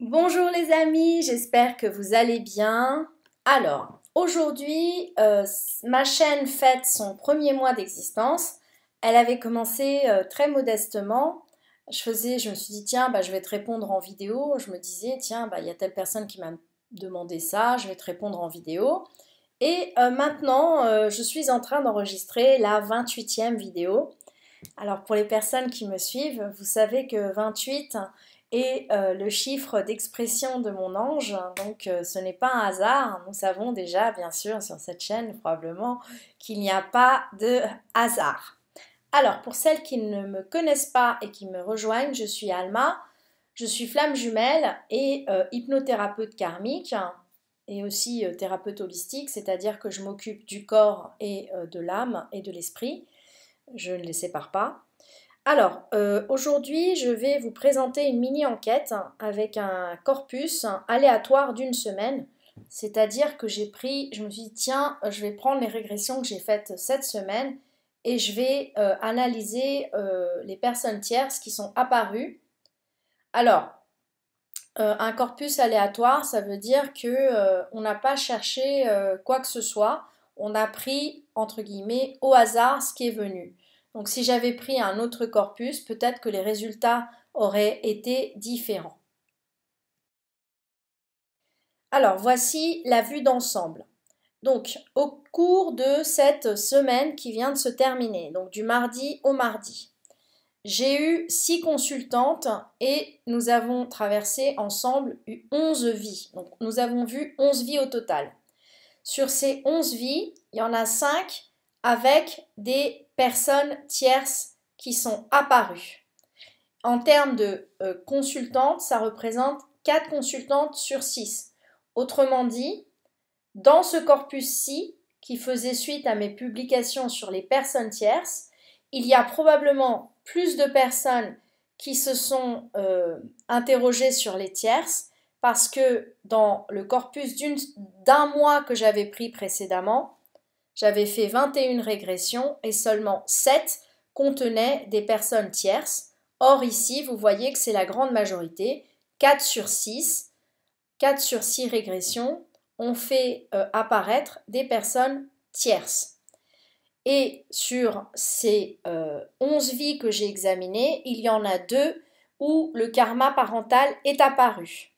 Bonjour les amis, j'espère que vous allez bien. Alors, aujourd'hui, euh, ma chaîne fête son premier mois d'existence. Elle avait commencé euh, très modestement. Je faisais, je me suis dit, tiens, bah, je vais te répondre en vidéo. Je me disais, tiens, bah, il y a telle personne qui m'a demandé ça, je vais te répondre en vidéo. Et euh, maintenant, je suis en train d'enregistrer la 28e vidéo. Alors, pour les personnes qui me suivent, vous savez que 28, et euh, le chiffre d'expression de mon ange. Donc euh, ce n'est pas un hasard. Nous savons déjà, bien sûr, sur cette chaîne probablement, qu'il n'y a pas de hasard. Alors pour celles qui ne me connaissent pas et qui me rejoignent, je suis Alma, je suis flamme jumelle et euh, hypnothérapeute karmique et aussi thérapeute holistique, c'est-à-dire que je m'occupe du corps et de l'âme et de l'esprit. Je ne les sépare pas. Alors, euh, aujourd'hui, je vais vous présenter une mini-enquête avec un corpus aléatoire d'une semaine. C'est-à-dire que j'ai pris, je me suis dit, tiens, je vais prendre les régressions que j'ai faites cette semaine et je vais euh, analyser euh, les personnes tierces qui sont apparues. Alors, un corpus aléatoire, ça veut dire que on n'a pas cherché quoi que ce soit, on a pris, entre guillemets, au hasard ce qui est venu. Donc si j'avais pris un autre corpus, peut-être que les résultats auraient été différents. Alors voici la vue d'ensemble. Donc au cours de cette semaine qui vient de se terminer, donc du mardi au mardi, j'ai eu six consultantes et nous avons traversé ensemble 11 vies. Donc nous avons vu 11 vies au total. Sur ces 11 vies, il y en a 5 avec des personnes tierces qui sont apparues. En termes de euh, consultantes, ça représente 4 consultantes sur 6. Autrement dit, dans ce corpus-ci, qui faisait suite à mes publications sur les personnes tierces, il y a probablement plus de personnes qui se sont euh, interrogées sur les tierces parce que dans le corpus d'un mois que j'avais pris précédemment, j'avais fait 21 régressions et seulement 7 contenaient des personnes tierces. Or ici, vous voyez que c'est la grande majorité, 4 sur 6, 4 sur 6 régressions ont fait euh, apparaître des personnes tierces. Et sur ces 11 euh, vies que j'ai examinées, il y en a deux où le karma parental est apparu.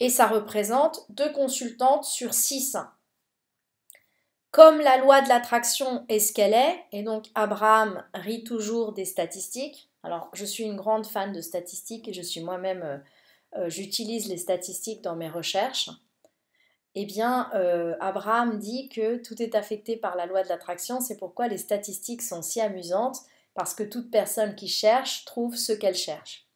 Et ça représente deux consultantes sur 6 comme la loi de l'attraction est ce qu'elle est, et donc Abraham rit toujours des statistiques. Alors, je suis une grande fan de statistiques et je suis moi-même, euh, euh, j'utilise les statistiques dans mes recherches. Eh bien, euh, Abraham dit que tout est affecté par la loi de l'attraction, c'est pourquoi les statistiques sont si amusantes, parce que toute personne qui cherche trouve ce qu'elle cherche.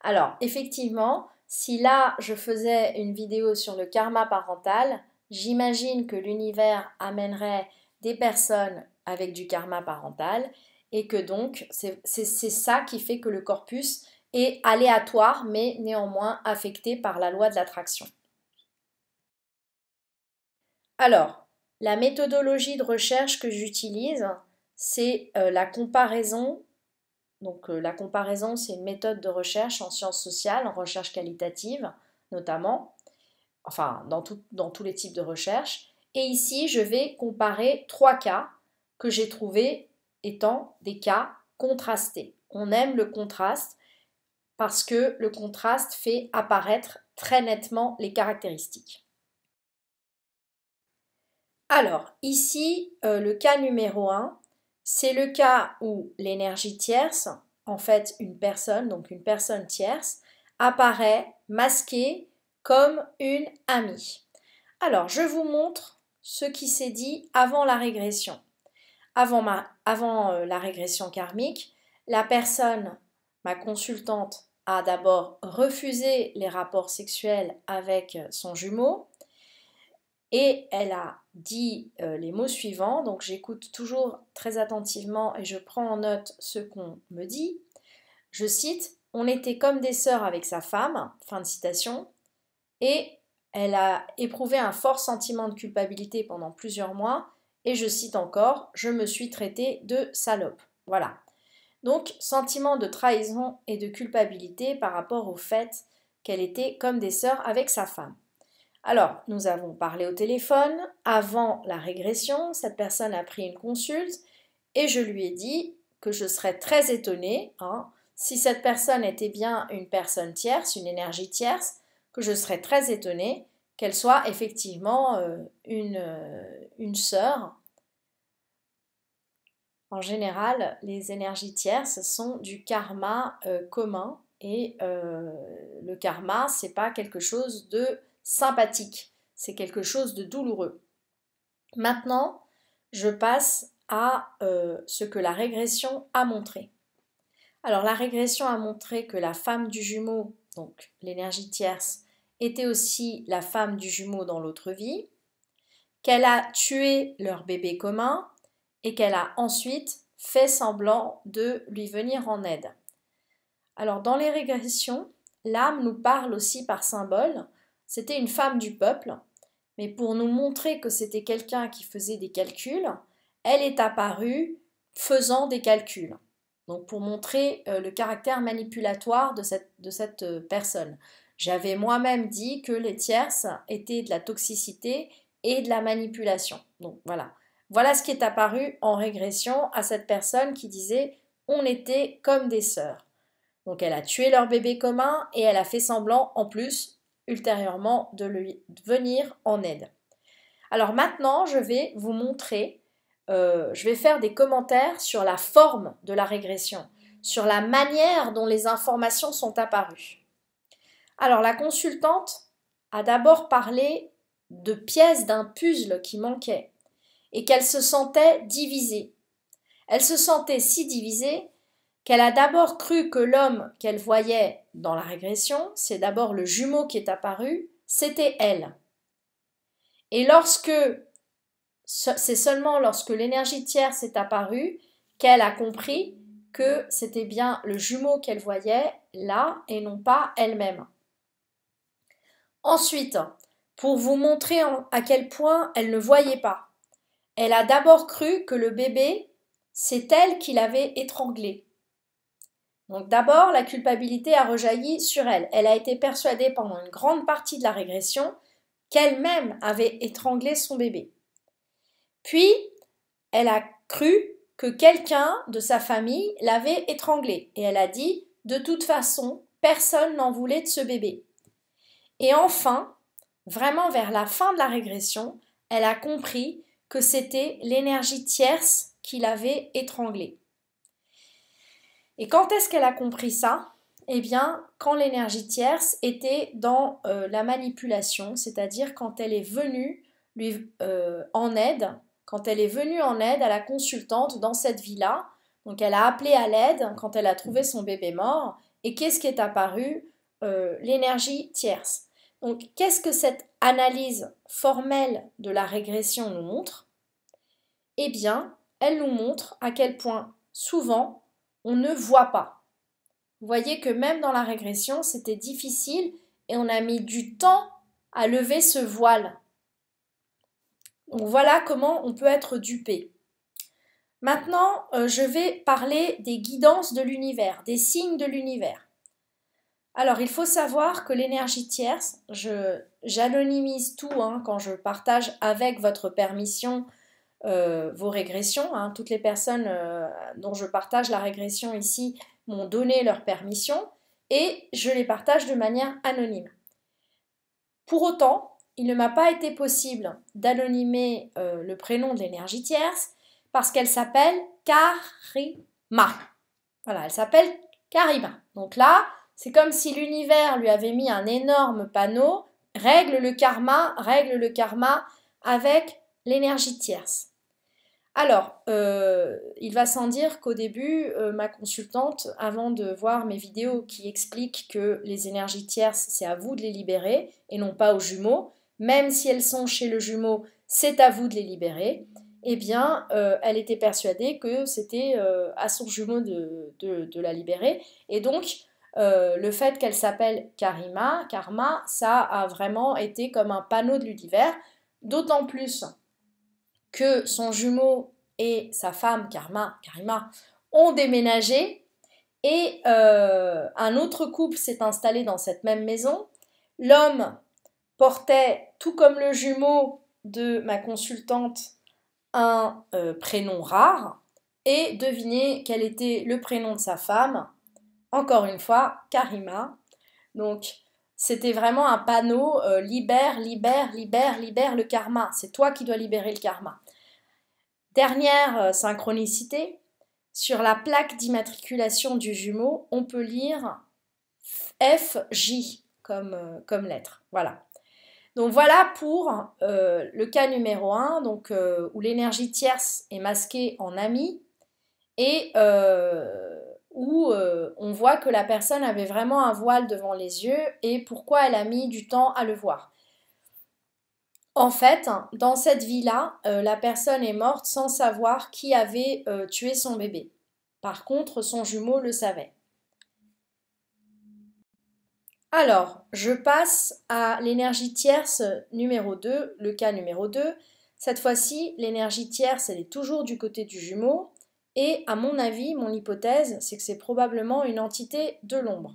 Alors, effectivement, si là je faisais une vidéo sur le karma parental, J'imagine que l'univers amènerait des personnes avec du karma parental et que donc c'est ça qui fait que le corpus est aléatoire mais néanmoins affecté par la loi de l'attraction. Alors, la méthodologie de recherche que j'utilise, c'est euh, la comparaison. Donc euh, la comparaison, c'est une méthode de recherche en sciences sociales, en recherche qualitative notamment enfin dans, dans tous les types de recherches. Et ici, je vais comparer trois cas que j'ai trouvés étant des cas contrastés. On aime le contraste parce que le contraste fait apparaître très nettement les caractéristiques. Alors, ici, euh, le cas numéro 1, c'est le cas où l'énergie tierce, en fait une personne, donc une personne tierce, apparaît masquée comme une amie. Alors, je vous montre ce qui s'est dit avant la régression. Avant, ma, avant euh, la régression karmique, la personne, ma consultante, a d'abord refusé les rapports sexuels avec euh, son jumeau et elle a dit euh, les mots suivants. Donc j'écoute toujours très attentivement et je prends en note ce qu'on me dit. Je cite On était comme des sœurs avec sa femme. Fin de citation et elle a éprouvé un fort sentiment de culpabilité pendant plusieurs mois et je cite encore, je me suis traitée de salope. Voilà. Donc sentiment de trahison et de culpabilité par rapport au fait qu'elle était comme des sœurs avec sa femme. Alors, nous avons parlé au téléphone. Avant la régression, cette personne a pris une consulte et je lui ai dit que je serais très étonnée hein, si cette personne était bien une personne tierce, une énergie tierce, que je serais très étonnée qu'elle soit effectivement euh, une, euh, une sœur. En général, les énergies tierces sont du karma euh, commun et le karma, c'est pas quelque chose de sympathique, c'est quelque chose de douloureux. Maintenant, je passe à ce que la régression a montré. Alors la régression a montré que la femme du jumeau, donc l'énergie tierce, était aussi la femme du jumeau dans l'autre vie, qu'elle a tué leur bébé commun et qu'elle a ensuite fait semblant de lui venir en aide. Alors dans les régressions, l'âme nous parle aussi par symbole. C'était une femme du peuple, mais pour nous montrer que c'était quelqu'un qui faisait des calculs, elle est apparue faisant des calculs. Donc pour montrer euh, le caractère manipulatoire de cette, euh, personne. J'avais moi-même dit que les tierces étaient de la toxicité et de la manipulation. Donc voilà. Voilà ce qui est apparu en régression à cette personne qui disait on était comme des sœurs. Donc elle a tué leur bébé commun et elle a fait semblant en plus ultérieurement de lui venir en aide. Alors maintenant, je vais vous montrer, euh, je vais faire des commentaires sur la forme de la régression, sur la manière dont les informations sont apparues. Alors la consultante a d'abord parlé de pièces d'un puzzle qui manquaient et qu'elle se sentait divisée. Elle se sentait si divisée qu'elle a d'abord cru que l'homme qu'elle voyait dans la régression, c'est d'abord le jumeau qui est apparu, c'était elle. Et lorsque c'est seulement lorsque l'énergie tiers s'est apparue qu'elle a compris que c'était bien le jumeau qu'elle voyait là et non pas elle-même. Ensuite, pour vous montrer à quel point elle ne voyait pas, elle a d'abord cru que le bébé, c'est elle qui l'avait étranglé. Donc d'abord, la culpabilité a rejailli sur elle. Elle a été persuadée pendant une grande partie de la régression qu'elle-même avait étranglé son bébé. Puis, elle a cru que quelqu'un de sa famille l'avait étranglé et elle a dit, de toute façon, personne n'en voulait de ce bébé. Et enfin, vraiment vers la fin de la régression, elle a compris que c'était l'énergie tierce qui l'avait étranglée. Et quand est-ce qu'elle a compris ça Eh bien, quand l'énergie tierce était dans euh, la manipulation, c'est-à-dire quand elle est venue lui euh, en aide, quand elle est venue en aide à la consultante dans cette villa. là Donc elle a appelé à l'aide quand elle a trouvé son bébé mort. Et qu'est-ce qui est apparu euh, l'énergie tierce. Donc qu'est-ce que cette analyse formelle de la régression nous montre Eh bien, elle nous montre à quel point souvent on ne voit pas. Vous voyez que même dans la régression, c'était difficile et on a mis du temps à lever ce voile. Donc voilà comment on peut être dupé. Maintenant, euh, je vais parler des guidances de l'univers, des signes de l'univers. Alors, il faut savoir que l'énergie tierce, j'anonymise tout hein, quand je partage avec votre permission euh, vos régressions. Hein. Toutes les personnes euh, dont je partage la régression ici m'ont donné leur permission et je les partage de manière anonyme. Pour autant, il ne m'a pas été possible d'anonymiser euh, le prénom de l'énergie tierce parce qu'elle s'appelle Karima. Voilà, elle s'appelle Karima. Donc là, c'est comme si l'univers lui avait mis un énorme panneau, règle le karma, règle le karma avec l'énergie tierce. Alors, euh, il va sans dire qu'au début, euh, ma consultante, avant de voir mes vidéos qui expliquent que les énergies tierces, c'est à vous de les libérer et non pas aux jumeaux, même si elles sont chez le jumeau, c'est à vous de les libérer, eh bien, euh, elle était persuadée que c'était à son jumeau de, de, la libérer. Et donc, euh, le fait qu'elle s'appelle Karima, Karma, ça a vraiment été comme un panneau de l'univers, d'autant plus que son jumeau et sa femme Karma, Karima, ont déménagé et euh, un autre couple s'est installé dans cette même maison. L'homme portait, tout comme le jumeau de ma consultante, un euh, prénom rare et devinez quel était le prénom de sa femme encore une fois, Karima. Donc, c'était vraiment un panneau euh, libère, libère, libère, libère le karma. C'est toi qui dois libérer le karma. Dernière euh, synchronicité, sur la plaque d'immatriculation du jumeau, on peut lire FJ comme, euh, comme lettre. Voilà. Donc voilà pour le cas numéro 1, donc, où l'énergie tierce est masquée en ami et où euh, on voit que la personne avait vraiment un voile devant les yeux et pourquoi elle a mis du temps à le voir. En fait, dans cette vie-là, euh, la personne est morte sans savoir qui avait euh, tué son bébé. Par contre, son jumeau le savait. Alors, je passe à l'énergie tierce numéro 2, le cas numéro 2. Cette fois-ci, l'énergie tierce, elle est toujours du côté du jumeau, et à mon avis, mon hypothèse, c'est que c'est probablement une entité de l'ombre.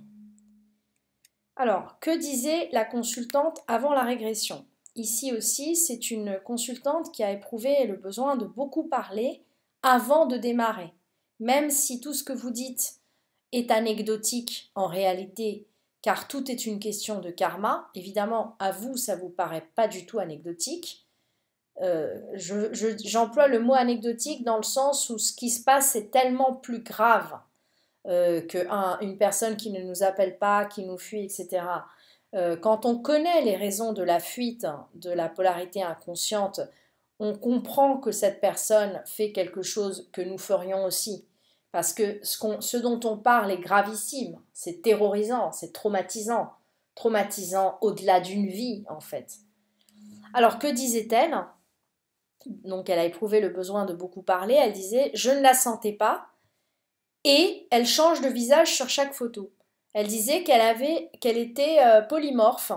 Alors, que disait la consultante avant la régression Ici aussi, c'est une consultante qui a éprouvé le besoin de beaucoup parler avant de démarrer. Même si tout ce que vous dites est anecdotique en réalité, car tout est une question de karma, évidemment, à vous, ça ne vous paraît pas du tout anecdotique, euh, j'emploie le mot anecdotique dans le sens où ce qui se passe est tellement plus grave euh, qu'une personne qui ne nous appelle pas, qui nous fuit, etc. Euh, quand on connaît les raisons de la fuite, hein, de la polarité inconsciente, on comprend que cette personne fait quelque chose que nous ferions aussi. Parce que ce dont on parle est gravissime, c'est terrorisant, c'est traumatisant, traumatisant au-delà d'une vie en fait. Alors que disait-elle donc elle a éprouvé le besoin de beaucoup parler, elle disait Je ne la sentais pas et elle change de visage sur chaque photo. Elle disait qu'elle avait qu'elle était euh, polymorphe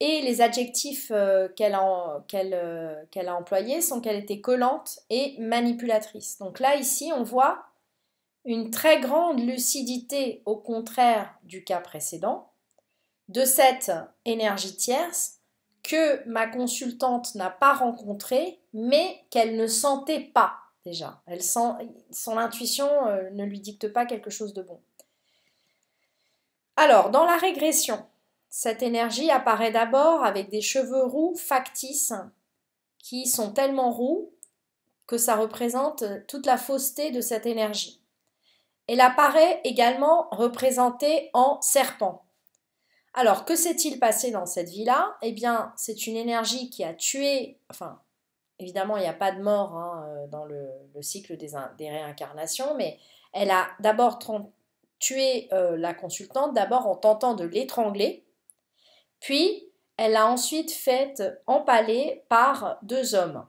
et les adjectifs euh, euh, qu'elle a employés sont qu'elle était collante et manipulatrice. Donc là ici on voit une très grande lucidité au contraire du cas précédent de cette énergie tierce que ma consultante n'a pas rencontré, mais qu'elle ne sentait pas déjà. Elle sent, son intuition euh, ne lui dicte pas quelque chose de bon. Alors, dans la régression, cette énergie apparaît d'abord avec des cheveux roux factices qui sont tellement roux que ça représente euh, toute la fausseté de cette énergie. Elle apparaît également représentée en serpent. Alors, que s'est-il passé dans cette vie-là Eh bien, c'est une énergie qui a tué, enfin, évidemment, il n'y a pas de mort hein, euh, dans le, cycle des, réincarnations, mais elle a d'abord tué euh, la consultante, d'abord en tentant de l'étrangler, puis elle l'a ensuite faite euh, empaler par deux hommes.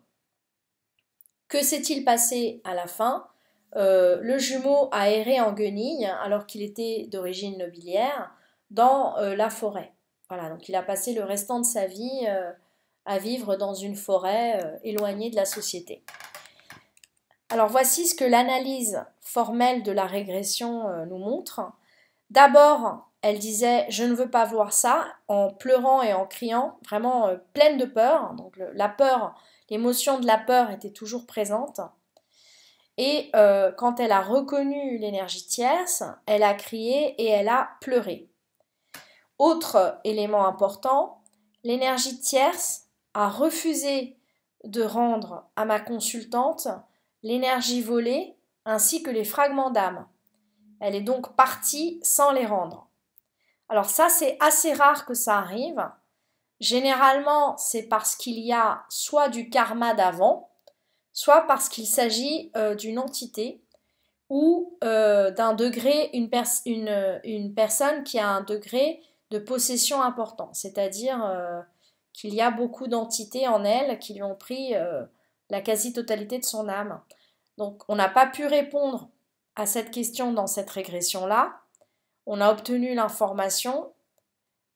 Que s'est-il passé à la fin Le jumeau a erré en guenille alors qu'il était d'origine nobiliaire dans euh, la forêt. Voilà, donc il a passé le restant de sa vie euh, à vivre dans une forêt euh, éloignée de la société. Alors voici ce que l'analyse formelle de la régression nous montre. D'abord, elle disait je ne veux pas voir ça en pleurant et en criant, vraiment pleine de peur. Donc la peur, l'émotion de la peur était toujours présente. Et quand elle a reconnu l'énergie tierce, elle a crié et elle a pleuré. Autre élément important, l'énergie tierce a refusé de rendre à ma consultante l'énergie volée ainsi que les fragments d'âme. Elle est donc partie sans les rendre. Alors ça, c'est assez rare que ça arrive. Généralement, c'est parce qu'il y a soit du karma d'avant, soit parce qu'il s'agit euh, d'une entité ou euh, d'un degré, une, personne qui a un degré de possession important, c'est-à-dire euh, qu'il y a beaucoup d'entités en elle qui lui ont pris euh, la quasi-totalité de son âme. Donc on n'a pas pu répondre à cette question dans cette régression-là. On a obtenu l'information,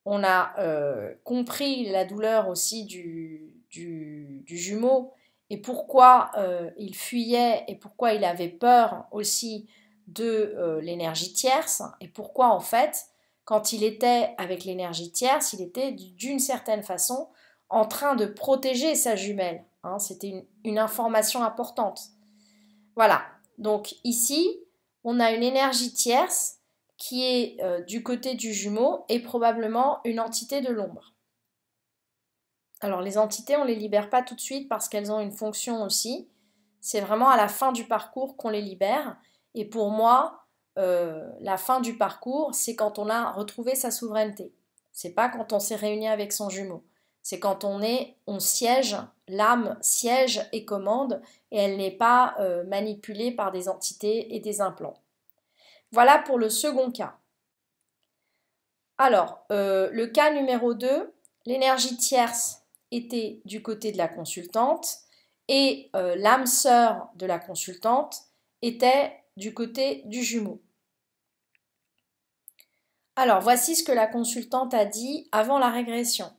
on a euh, compris la douleur aussi du, du jumeau et pourquoi il fuyait et pourquoi il avait peur aussi de l'énergie tierce et pourquoi en fait quand il était avec l'énergie tierce, il était d'une certaine façon en train de protéger sa jumelle. Hein. C'était une, information importante. Voilà. Donc ici, on a une énergie tierce qui est euh, du côté du jumeau et probablement une entité de l'ombre. Alors les entités, on ne les libère pas tout de suite parce qu'elles ont une fonction aussi. C'est vraiment à la fin du parcours qu'on les libère. Et pour moi, euh, la fin du parcours, c'est quand on a retrouvé sa souveraineté. C'est pas quand on s'est réuni avec son jumeau. C'est quand on est, on siège, l'âme siège et commande, et elle n'est pas euh, manipulée par des entités et des implants. Voilà pour le second cas. Alors, euh, le cas numéro 2, l'énergie tierce était du côté de la consultante et l'âme sœur de la consultante était du côté du jumeau. Alors voici ce que la consultante a dit avant la régression.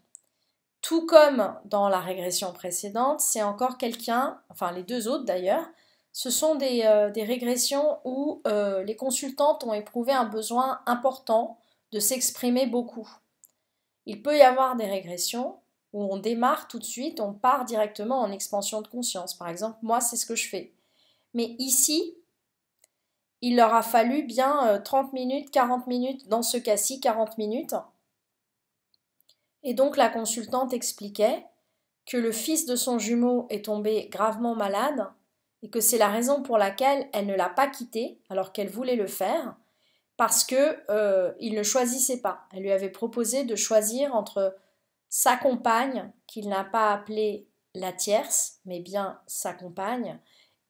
Tout comme dans la régression précédente, c'est encore quelqu'un, enfin les deux autres d'ailleurs, ce sont des, euh, régressions où euh, les consultantes ont éprouvé un besoin important de s'exprimer beaucoup. Il peut y avoir des régressions où on démarre tout de suite, on part directement en expansion de conscience. Par exemple, moi, c'est ce que je fais. Mais ici, il leur a fallu bien 30 euh, minutes, 40 minutes, dans ce cas-ci 40 minutes. Et donc la consultante expliquait que le fils de son jumeau est tombé gravement malade et que c'est la raison pour laquelle elle ne l'a pas quitté alors qu'elle voulait le faire parce que euh, il ne choisissait pas. Elle lui avait proposé de choisir entre sa compagne qu'il n'a pas appelée la tierce mais bien sa compagne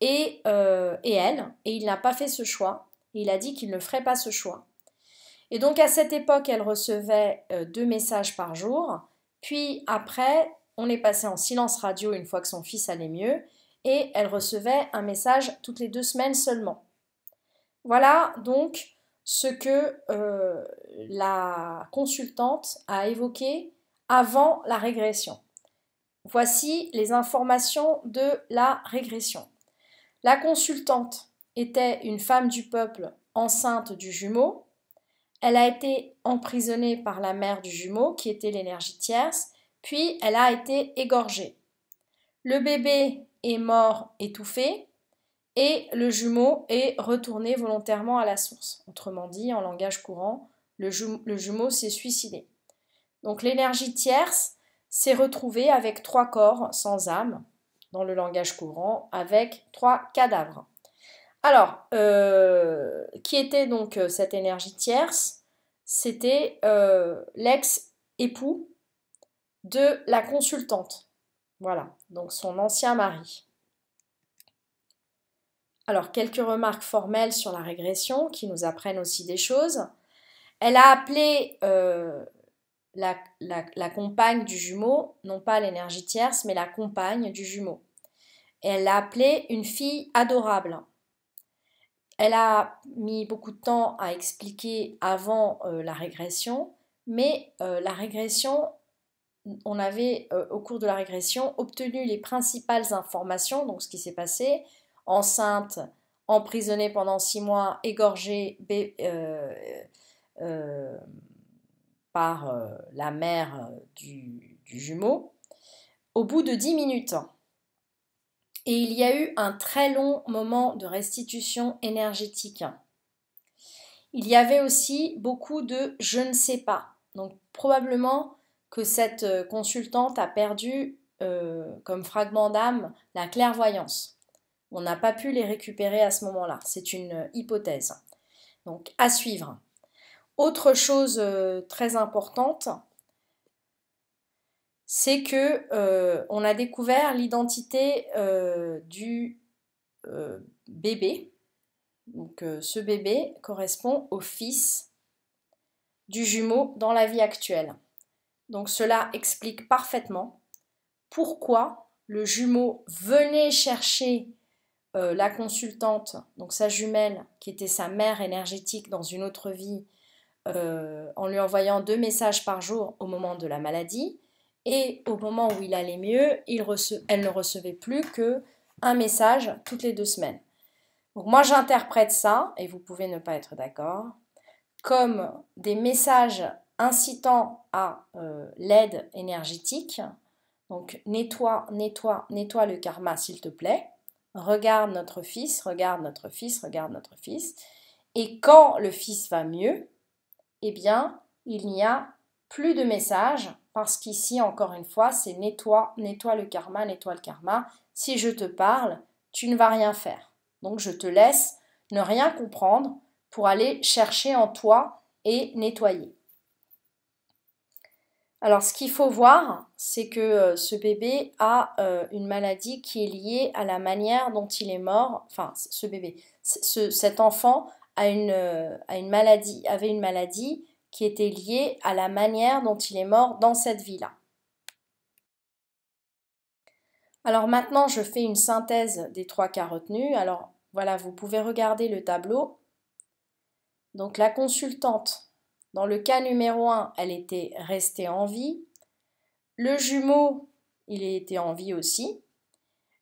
euh, et, elle, et il n'a pas fait ce choix, il a dit qu'il ne ferait pas ce choix. Et donc à cette époque, elle recevait euh, deux messages par jour, puis après, on est passé en silence radio une fois que son fils allait mieux, et elle recevait un message toutes les deux semaines seulement. Voilà donc ce que euh, la consultante a évoqué avant la régression. Voici les informations de la régression. La consultante était une femme du peuple enceinte du jumeau. Elle a été emprisonnée par la mère du jumeau, qui était l'énergie tierce, puis elle a été égorgée. Le bébé est mort étouffé et le jumeau est retourné volontairement à la source. Autrement dit, en langage courant, le, jumeau s'est suicidé. Donc l'énergie tierce s'est retrouvée avec trois corps sans âme dans le langage courant avec trois cadavres. Alors, euh, qui était donc euh, cette énergie tierce C'était euh, l'ex-époux de la consultante. Voilà, donc son ancien mari. Alors, quelques remarques formelles sur la régression qui nous apprennent aussi des choses. Elle a appelé la, compagne du jumeau, non pas l'énergie tierce, mais la compagne du jumeau. elle l'a appelée une fille adorable. Elle a mis beaucoup de temps à expliquer avant euh, la régression, mais euh, la régression, on avait euh, au cours de la régression obtenu les principales informations, donc ce qui s'est passé, enceinte, emprisonnée pendant six mois, égorgée, bébé par euh, la mère euh, du, jumeau au bout de 10 minutes. Et il y a eu un très long moment de restitution énergétique. Il y avait aussi beaucoup de je ne sais pas. Donc probablement que cette euh, consultante a perdu comme fragment d'âme la clairvoyance. On n'a pas pu les récupérer à ce moment-là. C'est une hypothèse. Donc à suivre. Autre chose euh, très importante, c'est que euh, on a découvert l'identité euh, du bébé. Donc ce bébé correspond au fils du jumeau dans la vie actuelle. Donc cela explique parfaitement pourquoi le jumeau venait chercher la consultante, donc sa jumelle, qui était sa mère énergétique dans une autre vie, euh, en lui envoyant deux messages par jour au moment de la maladie. Et au moment où il allait mieux, elle ne recevait plus que un message toutes les deux semaines. Donc moi j'interprète ça, et vous pouvez ne pas être d'accord, comme des messages incitant à euh, l'aide énergétique. Donc nettoie, nettoie, nettoie le karma s'il te plaît. Regarde notre fils, regarde notre fils, regarde notre fils. Et quand le fils va mieux, eh bien, il n'y a plus de message parce qu'ici, encore une fois, c'est nettoie, nettoie le karma, nettoie le karma. Si je te parle, tu ne vas rien faire. Donc, je te laisse ne rien comprendre pour aller chercher en toi et nettoyer. Alors, ce qu'il faut voir, c'est que euh, ce bébé a euh, une maladie qui est liée à la manière dont il est mort. Enfin, ce bébé, ce, cet enfant à une, maladie, avait une maladie qui était liée à la manière dont il est mort dans cette vie-là. Alors maintenant, je fais une synthèse des trois cas retenus. Alors voilà, vous pouvez regarder le tableau. Donc la consultante, dans le cas numéro 1, elle était restée en vie. Le jumeau, il était en vie aussi.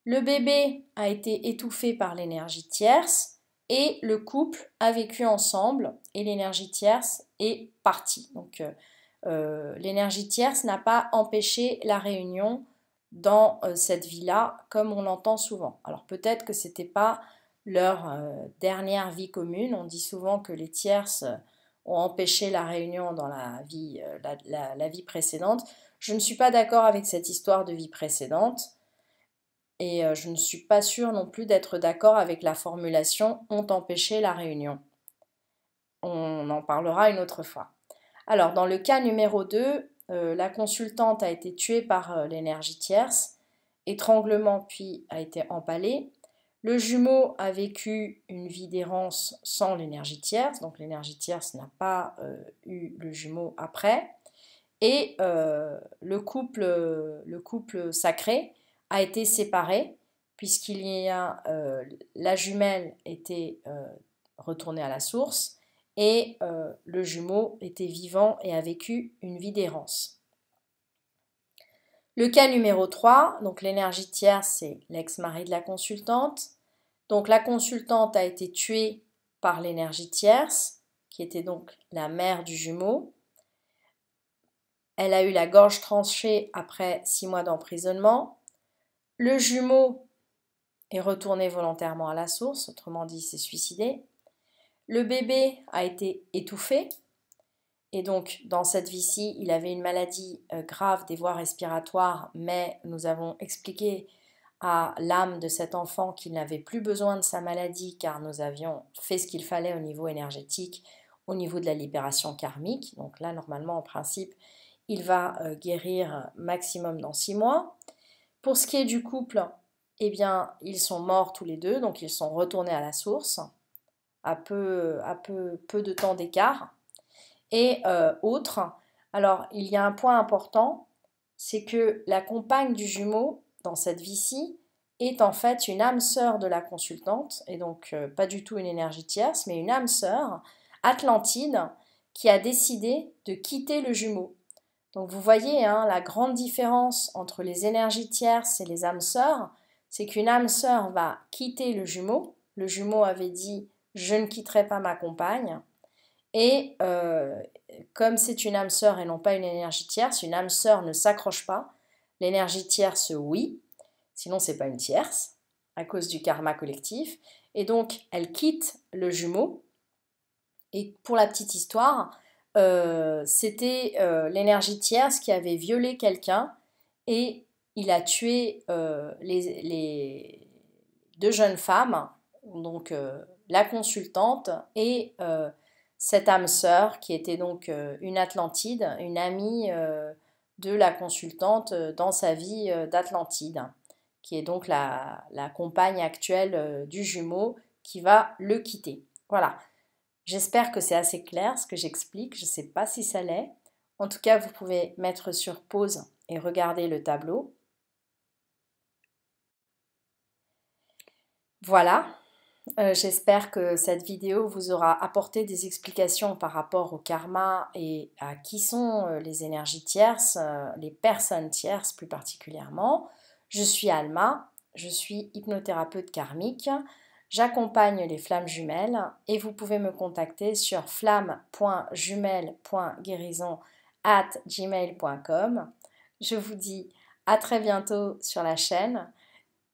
Le bébé a été étouffé par l'énergie tierce et le couple a vécu ensemble et l'énergie tierce est partie. Donc euh, euh, l'énergie tierce n'a pas empêché la réunion dans euh, cette vie-là comme on l'entend souvent. Alors peut-être que ce n'était pas leur dernière vie commune. On dit souvent que les tierces ont empêché la réunion dans la vie précédente. Je ne suis pas d'accord avec cette histoire de vie précédente et euh, je ne suis pas sûre non plus d'être d'accord avec la formulation ont empêché la réunion. On en parlera une autre fois. Alors, dans le cas numéro 2, euh, la consultante a été tuée par euh, l'énergie tierce, étranglement puis a été empalée. Le jumeau a vécu une vie d'errance sans l'énergie tierce, donc l'énergie tierce n'a pas eu le jumeau après. Et le couple, le couple sacré a été séparée, puisqu'il y a euh, la jumelle était euh, retournée à la source et euh, le jumeau était vivant et a vécu une vie d'errance. Le cas numéro 3, donc l'énergie tierce c'est l'ex-mari de la consultante. Donc la consultante a été tuée par l'énergie tierce, qui était donc la mère du jumeau. Elle a eu la gorge tranchée après six mois d'emprisonnement le jumeau est retourné volontairement à la source, autrement dit, s'est suicidé. Le bébé a été étouffé, et donc, dans cette vie-ci, il avait une maladie euh, grave des voies respiratoires, mais nous avons expliqué à l'âme de cet enfant qu'il n'avait plus besoin de sa maladie car nous avions fait ce qu'il fallait au niveau énergétique, au niveau de la libération karmique. Donc là, normalement, en principe, il va euh, guérir maximum dans six mois. Pour ce qui est du couple, eh bien, ils sont morts tous les deux, donc ils sont retournés à la source, à peu, à peu, peu de temps d'écart. Et euh, autre, alors il y a un point important, c'est que la compagne du jumeau, dans cette vie-ci, est en fait une âme sœur de la consultante, et donc euh, pas du tout une énergie tierce, mais une âme sœur, Atlantide, qui a décidé de quitter le jumeau. Donc vous voyez, hein, la grande différence entre les énergies tierces et les âmes sœurs, c'est qu'une âme sœur va quitter le jumeau. Le jumeau avait dit je ne quitterai pas ma compagne. Et euh, comme c'est une âme sœur et non pas une énergie tierce, une âme sœur ne s'accroche pas. L'énergie tierce, oui, sinon c'est pas une tierce à cause du karma collectif. Et donc elle quitte le jumeau. Et pour la petite histoire, euh, c'était euh, l'énergie tierce qui avait violé quelqu'un et il a tué euh, les, deux jeunes femmes, donc la consultante et cette âme sœur qui était donc une Atlantide, une amie de la consultante dans sa vie d'Atlantide, qui est donc la, la compagne actuelle du jumeau qui va le quitter. Voilà. J'espère que c'est assez clair ce que j'explique. Je ne sais pas si ça l'est. En tout cas, vous pouvez mettre sur pause et regarder le tableau. Voilà, euh, j'espère que cette vidéo vous aura apporté des explications par rapport au karma et à qui sont euh, les énergies tierces, euh, les personnes tierces plus particulièrement. Je suis Alma, je suis hypnothérapeute karmique. J'accompagne les flammes jumelles et vous pouvez me contacter sur flamme.jumelle.guérison gmail.com. Je vous dis à très bientôt sur la chaîne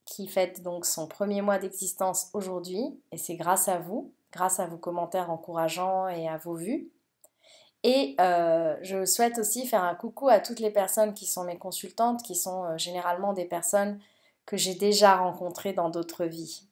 qui fête donc son premier mois d'existence aujourd'hui et c'est grâce à vous, grâce à vos commentaires encourageants et à vos vues. Et euh, je souhaite aussi faire un coucou à toutes les personnes qui sont mes consultantes, qui sont euh, généralement des personnes que j'ai déjà rencontrées dans d'autres vies.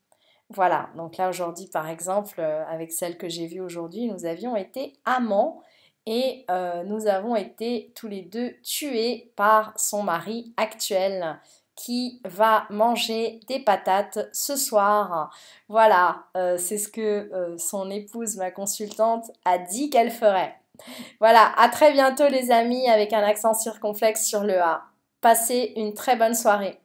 Voilà, donc là aujourd'hui par exemple, euh, avec celle que j'ai vue aujourd'hui, nous avions été amants et euh, nous avons été tous les deux tués par son mari actuel qui va manger des patates ce soir. Voilà, euh, c'est ce que son épouse, ma consultante, a dit qu'elle ferait. Voilà, à très bientôt les amis avec un accent circonflexe sur le A. Passez une très bonne soirée.